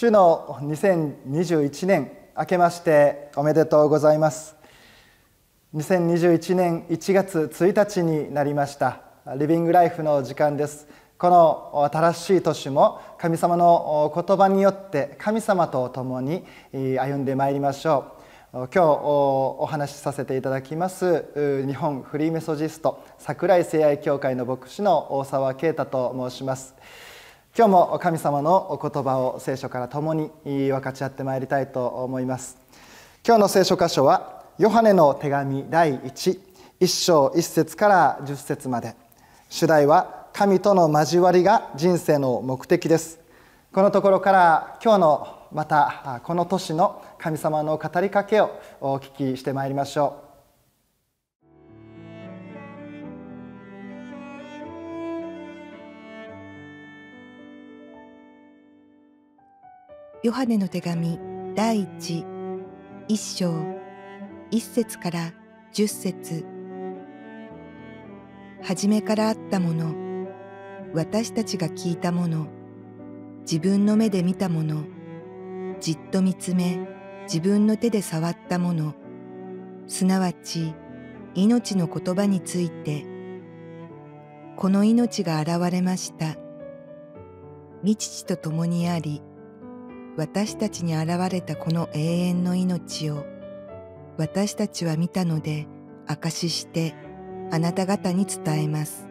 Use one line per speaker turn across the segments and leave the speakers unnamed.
主の2021年明けましておめでとうございます2021年1月1日になりましたリビングライフの時間ですこの新しい年も神様の言葉によって神様と共に歩んでまいりましょう今日お話しさせていただきます日本フリーメソジスト桜井聖愛教会の牧師の大沢啓太と申します今日も神様のお言葉を聖書から共に分かち合ってまいりたいと思います今日の聖書箇所はヨハネの手紙第11章1節から10節まで主題は神との交わりが人生の目的ですこのところから今日のまたこの年の神様の語りかけをお聞きしてまいりましょう
ヨハネの手紙第一一章一節から十節初めからあったもの私たちが聞いたもの自分の目で見たものじっと見つめ自分の手で触ったものすなわち命の言葉についてこの命が現れました御知と共にあり私たちに現れたこの永遠の命を私たちは見たので証ししてあなた方に伝えます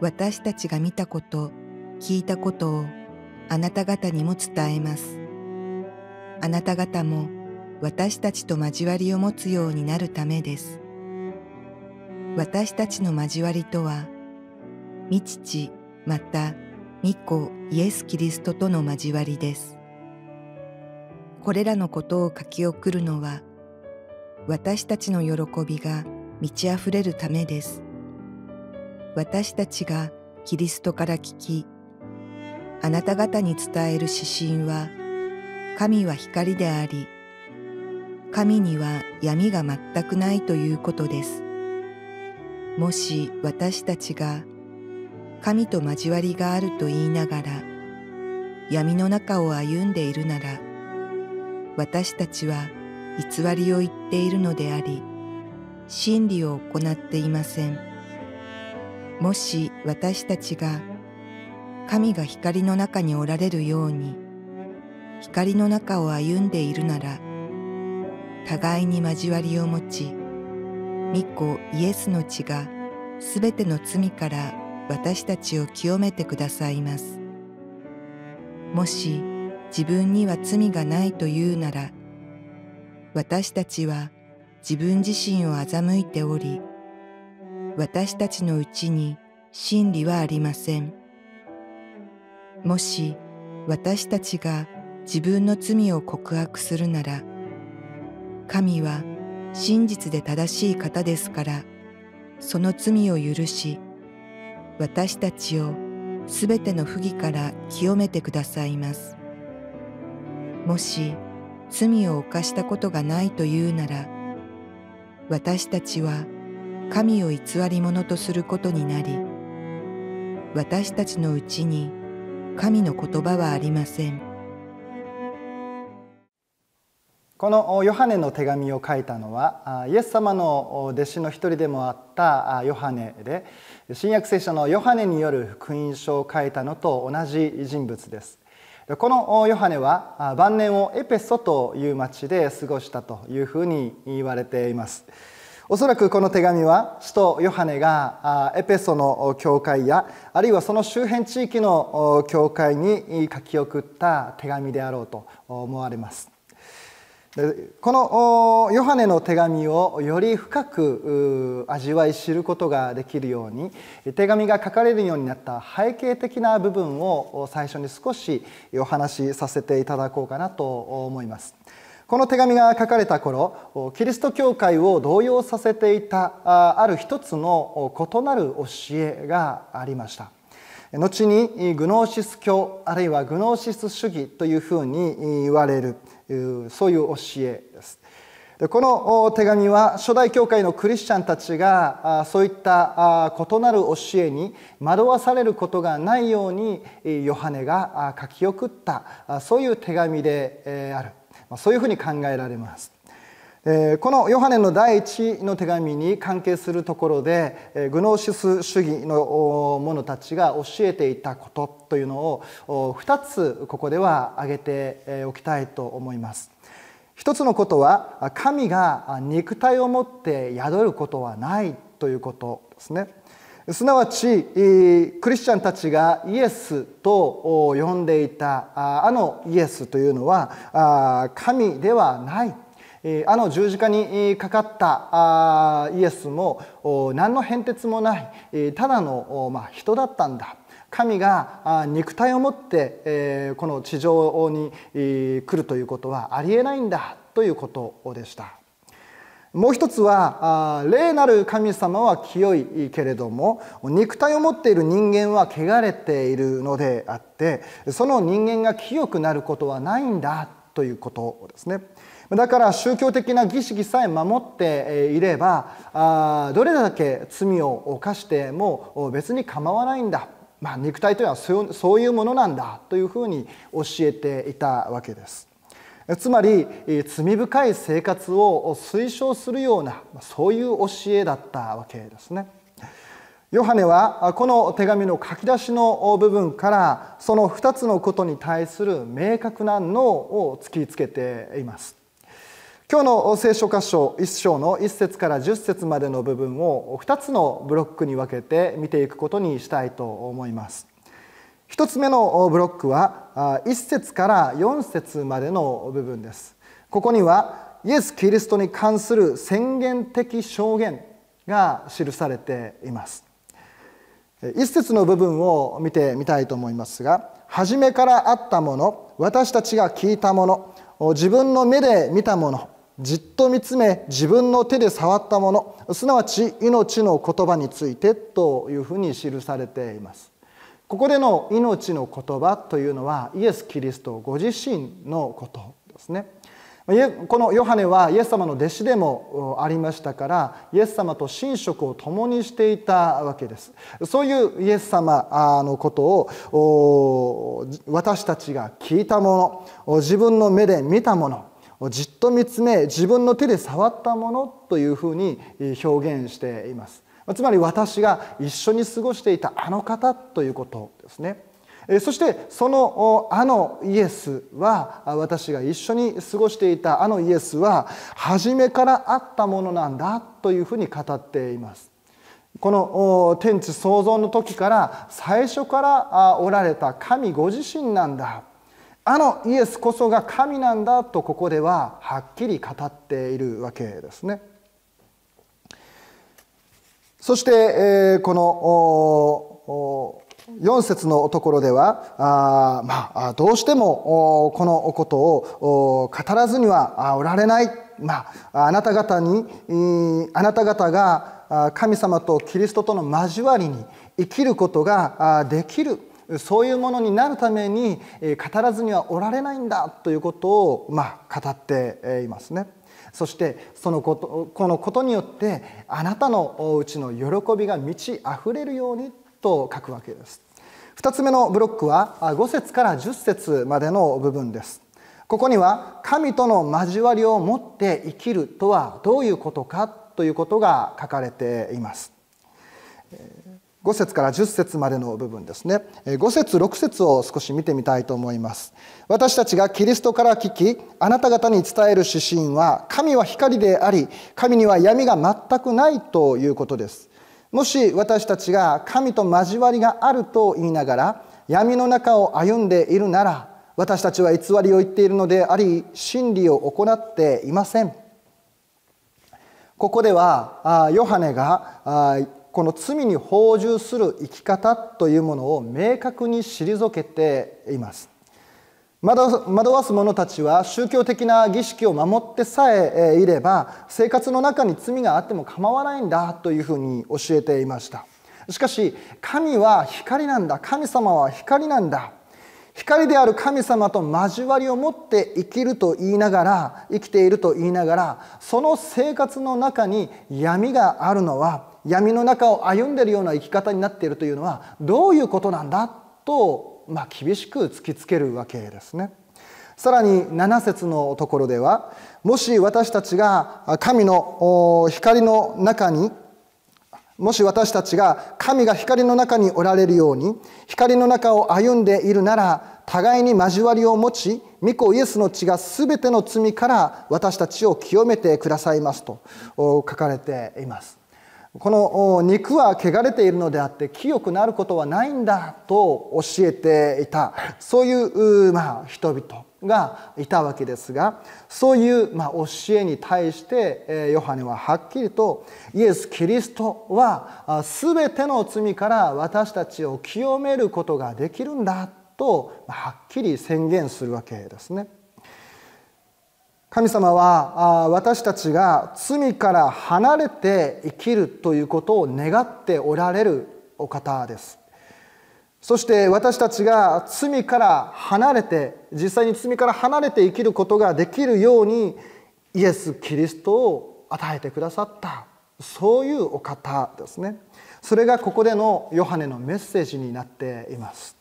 私たちが見たこと聞いたことをあなた方にも伝えますあなた方も私たちと交わりを持つようになるためです私たちの交わりとは御父また御子イエス・キリストとの交わりです。これらのことを書き送るのは私たちの喜びが満ち溢れるためです。私たちがキリストから聞き、あなた方に伝える指針は、神は光であり、神には闇が全くないということです。もし私たちが神と交わりがあると言いながら闇の中を歩んでいるなら私たちは偽りを言っているのであり真理を行っていませんもし私たちが神が光の中におられるように光の中を歩んでいるなら互いに交わりを持ち御子イエスの血がすべての罪から私たちを清めてくださいますもし自分には罪がないというなら私たちは自分自身を欺いており私たちのうちに真理はありませんもし私たちが自分の罪を告白するなら神は真実で正しい方ですからその罪を許し私たちをすべての不義から清めてくださいます。もし罪を犯したことがないというなら、私たちは神を偽り者とすることになり、私たちのうちに神の言葉はありません。このヨハネの手紙
を書いたのはイエス様の弟子の一人でもあったヨハネで新約聖書のヨハネによる福音書を書いたのと同じ人物ですこのヨハネは晩年をエペソという町で過ごしたというふうに言われていますおそらくこの手紙は使徒ヨハネがエペソの教会やあるいはその周辺地域の教会に書き送った手紙であろうと思われますこのヨハネの手紙をより深く味わい知ることができるように手紙が書かれるようになった背景的な部分を最初に少しお話しさせていただこうかなと思います。この手紙が書かれた頃キリスト教会を動揺させていたある一つの異なる教えがありました後にグノーシス教あるいはグノーシス主義というふうに言われるそういう教えですこの手紙は初代教会のクリスチャンたちがそういった異なる教えに惑わされることがないようにヨハネが書き送ったそういう手紙であるそういうふうに考えられますえこのヨハネの第一の手紙に関係するところで、えグノーシス主義の者たちが教えていたことというのを2つここでは挙げておきたいと思います。一つのことは神が肉体を持って宿ることはないということですね。すなわちクリスチャンたちがイエスと呼んでいたあのイエスというのは神ではないあの十字架にかかったイエスも何の変哲もないただの人だったんだ神が肉体を持ってこの地上に来るということはありえないんだということでした。もう一つは霊なる神様は清いけれども肉体を持っている人間は汚れているのであってその人間が清くなることはないんだということですね。だから宗教的な儀式さえ守っていればどれだけ罪を犯しても別に構わないんだ、まあ、肉体というのはそういうものなんだというふうに教えていたわけですつまり罪深い生活を推奨するようなそういう教えだったわけですねヨハネはこの手紙の書き出しの部分からその2つのことに対する明確な「脳を突きつけています今日の聖書箇所1章の1節から10節までの部分を2つのブロックに分けて見ていくことにしたいと思います1つ目のブロックは1節から4節までの部分ですここにはイエス・キリストに関する宣言的証言が記されています1節の部分を見てみたいと思いますが初めからあったもの私たちが聞いたもの自分の目で見たものじっと見つめ自分の手で触ったものすなわち命の言葉についてというふうに記されていますここでの命の言葉というのはイエス・キリストご自身のことですねこのヨハネはイエス様の弟子でもありましたからイエス様と寝食を共にしていたわけですそういうイエス様のことを私たちが聞いたもの自分の目で見たものじっと見つめ自分の手で触ったものというふうに表現していますつまり私が一緒に過ごしていたあの方ということですねそしてそのあのイエスは私が一緒に過ごしていたあのイエスは初めからあったものなんだというふうに語っていますこの天地創造の時から最初からおられた神ご自身なんだあのイエスこそが神なんだとここでははっきり語っているわけですね。そして、えこの4節のところではあ、まあ、どうしてもこのことを語らずにはおられない、まあ、あなた方にあなた方が神様とキリストとの交わりに生きることができるそういうものになるために語らずにはおられないんだということをまあ語っていますね。そしてそのことこのことによってあなたのうちの喜びが満ち溢れるようにと書くわけです。2つ目のブロックは5節から10節までの部分です。ここには神との交わりを持って生きるとはどういうことかということが書かれています。5節から10節までの部分ですね5節6節を少し見てみたいと思います私たちがキリストから聞きあなた方に伝える指針は神は光であり神には闇が全くないということですもし私たちが神と交わりがあると言いながら闇の中を歩んでいるなら私たちは偽りを言っているのであり真理を行っていませんここではヨハネがこの罪に放従する生き方というものを明確に退けています惑わす者たちは宗教的な儀式を守ってさえいれば生活の中に罪があっても構わないんだというふうに教えていましたしかし神は光なんだ神様は光なんだ光である神様と交わりを持って生きると言いながら生きていると言いながらその生活の中に闇があるのは闇の中を歩んでいるような生き方になっているというのはどういうことなんだと、まあ、厳しく突きつけるわけですね。さらに7節のところではもし私たちが神の光の中にもし私たちが神が光の中におられるように光の中を歩んでいるなら互いに交わりを持ち御子イエスの血が全ての罪から私たちを清めてくださいますと書かれていますこの肉は汚れているのであって清くなることはないんだと教えていたそういう、まあ、人々がいたわけですがそういう、まあ、教えに対してヨハネははっきりとイエス・キリストは全ての罪から私たちを清めることができるんだとはっきり宣言するわけですね。神様は私たちが罪から離れて生きるということを願っておられるお方ですそして私たちが罪から離れて実際に罪から離れて生きることができるようにイエス・キリストを与えてくださったそういうお方ですねそれがここでのヨハネのメッセージになっています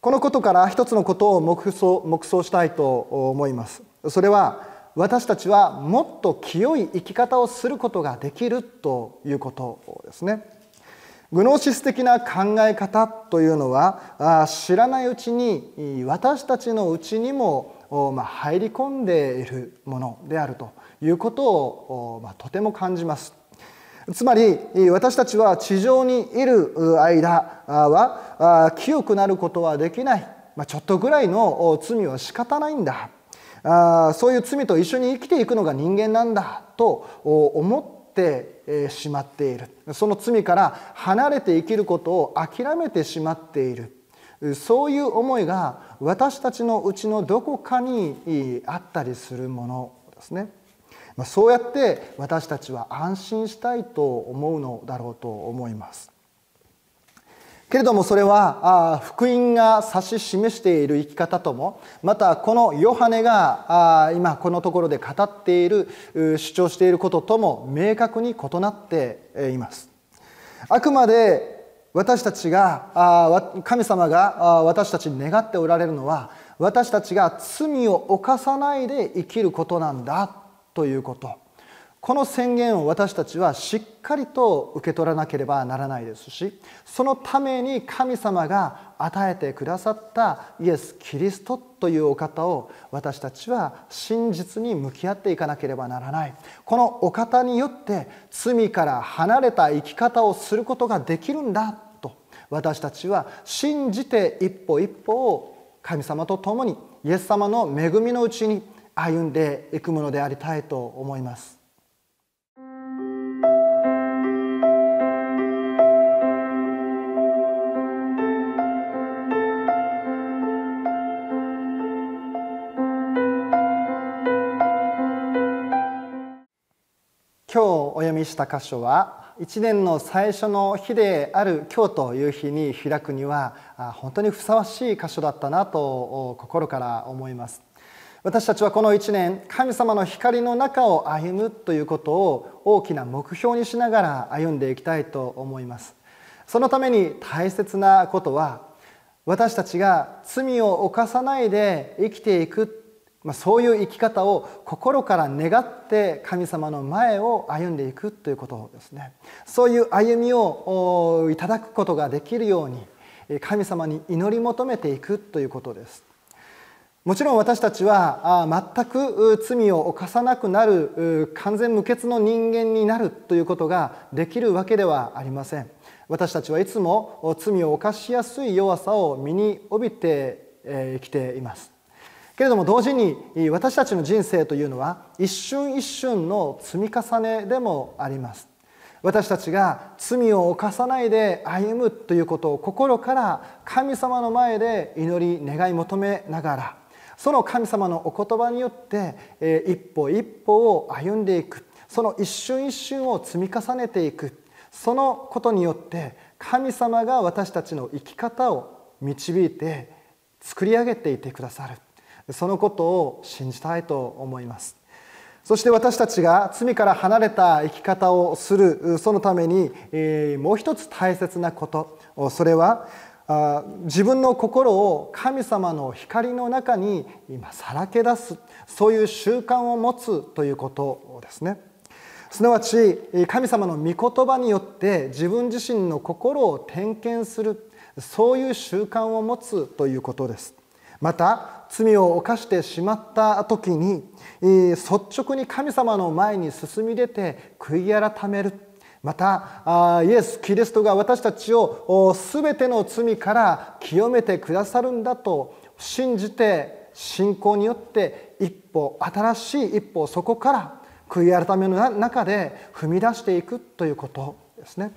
このことから一つのことを目想したいと思いますそれは私たちはもっと清い生き方をすることができるということですね。グノーシス的な考え方というのは知らないうちに私たちのうちにも入り込んでいるものであるということをとても感じます。つまり私たちは地上にいる間は清くなることはできないちょっとぐらいの罪は仕方ないんだあそういう罪と一緒に生きていくのが人間なんだと思ってしまっているその罪から離れて生きることを諦めてしまっているそういう思いが私たちのうちのどこかにあったりするものですね。そうやって私たちは安心したいと思うのだろうと思います。けれどもそれは福音が指し示している生き方ともまたこのヨハネが今このところで語っている主張していることとも明確に異なっています。あくまで私たちが神様が私たちに願っておられるのは私たちが罪を犯さないで生きることなんだということこの宣言を私たちはしっかりと受け取らなければならないですしそのために神様が与えてくださったイエス・キリストというお方を私たちは真実に向き合っていかなければならないこのお方によって罪から離れた生き方をすることができるんだと私たちは信じて一歩一歩を神様と共にイエス様の恵みのうちに歩んでいくものでありたいと思います。今日お読みした箇所は一年の最初の日である今日という日に開くには本当にふさわしい箇所だったなと心から思います私たちはこの一年神様の光の中を歩むということを大きな目標にしながら歩んでいきたいと思いますそのために大切なことは私たちが罪を犯さないで生きていくまあ、そういう生き方を心から願って神様の前を歩んでいくということですねそういう歩みをいただくことができるように神様に祈り求めていくということですもちろん私たちは全く罪を犯さなくなる完全無欠の人間になるということができるわけではありません私たちはいつも罪を犯しやすい弱さを身に帯びて生きていますけれども同時に私たちの人生というのは一瞬一瞬の積み重ねでもあります私たちが罪を犯さないで歩むということを心から神様の前で祈り願い求めながらその神様のお言葉によって一歩一歩を歩んでいくその一瞬一瞬を積み重ねていくそのことによって神様が私たちの生き方を導いて作り上げていてくださるそのことを信じたいと思いますそして私たちが罪から離れた生き方をするそのために、もう一つ大切なことそれは自分の心を神様の光の中に今さらけ出すそういう習慣を持つということですねすなわち神様の御言葉によって自分自身の心を点検するそういう習慣を持つということですまた罪を犯してしまった時に率直に神様の前に進み出て悔い改めるまたイエス・キリストが私たちを全ての罪から清めてくださるんだと信じて信仰によって一歩新しい一歩そこから悔い改めの中で踏み出していくということですね。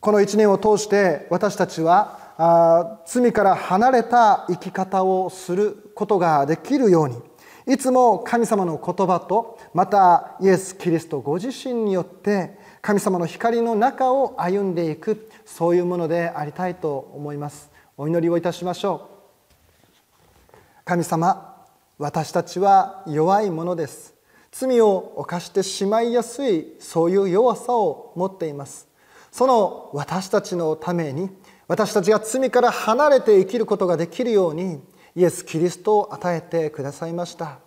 この1年を通して私たちはあ罪から離れた生き方をすることができるようにいつも神様の言葉とまたイエス・キリストご自身によって神様の光の中を歩んでいくそういうものでありたいと思いますお祈りをいたしましょう神様私たちは弱いものです罪を犯してしまいやすいそういう弱さを持っていますその私たちのために私たちが罪から離れて生きることができるようにイエス・キリストを与えてくださいました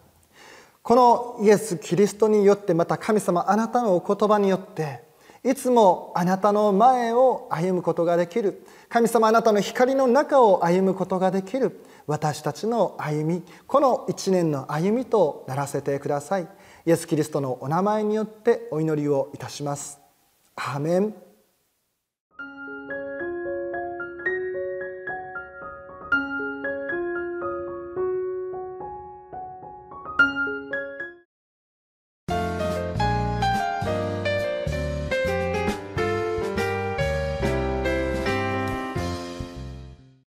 このイエス・キリストによってまた神様あなたのお言葉によっていつもあなたの前を歩むことができる神様あなたの光の中を歩むことができる私たちの歩みこの一年の歩みとならせてくださいイエス・キリストのお名前によってお祈りをいたしますアーメン